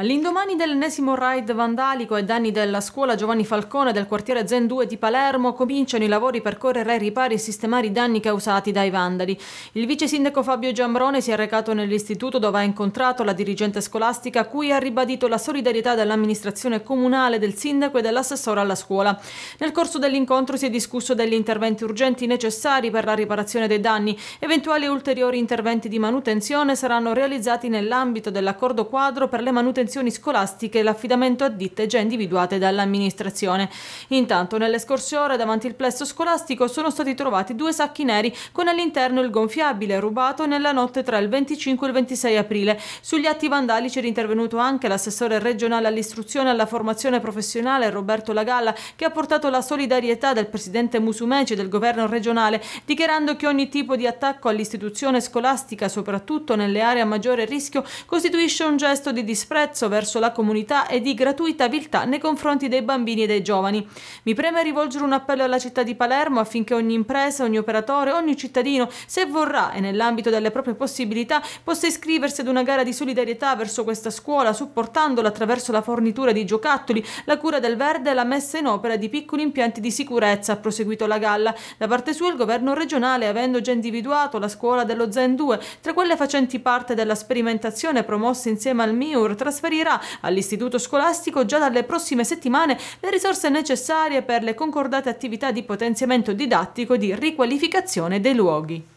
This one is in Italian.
All'indomani dell'ennesimo raid vandalico ai danni della scuola Giovanni Falcone del quartiere Zen 2 di Palermo cominciano i lavori per correre ai ripari e sistemare i danni causati dai vandali. Il vice sindaco Fabio Giambrone si è recato nell'istituto dove ha incontrato la dirigente scolastica cui ha ribadito la solidarietà dell'amministrazione comunale, del sindaco e dell'assessore alla scuola. Nel corso dell'incontro si è discusso degli interventi urgenti necessari per la riparazione dei danni. Eventuali ulteriori interventi di manutenzione saranno realizzati nell'ambito dell'accordo quadro per le manutenzioni manutenzioni scolastiche e l'affidamento a ditte già individuate dall'amministrazione. Intanto nelle scorse ore davanti al plesso scolastico sono stati trovati due sacchi neri con all'interno il gonfiabile rubato nella notte tra il 25 e il 26 aprile. Sugli atti vandalici è intervenuto anche l'assessore regionale all'istruzione e alla formazione professionale Roberto Lagalla che ha portato la solidarietà del presidente Musumeci e del governo regionale dichiarando che ogni tipo di attacco all'istituzione scolastica soprattutto nelle aree a maggiore rischio costituisce un gesto di disprezzo debolezzo verso la comunità e di gratuita viltà nei confronti dei bambini e dei giovani. Mi preme rivolgere un appello alla città di Palermo affinché ogni impresa, ogni operatore, ogni cittadino, se vorrà e nell'ambito delle proprie possibilità, possa iscriversi ad una gara di solidarietà verso questa scuola, supportandola attraverso la fornitura di giocattoli, la cura del verde e la messa in opera di piccoli impianti di sicurezza, ha proseguito la galla. Da parte sua il governo regionale, avendo già individuato la scuola dello Zen 2 tra quelle facenti parte della sperimentazione promossa insieme al MIUR, trasferisce trasferirà all'istituto scolastico già dalle prossime settimane le risorse necessarie per le concordate attività di potenziamento didattico e di riqualificazione dei luoghi.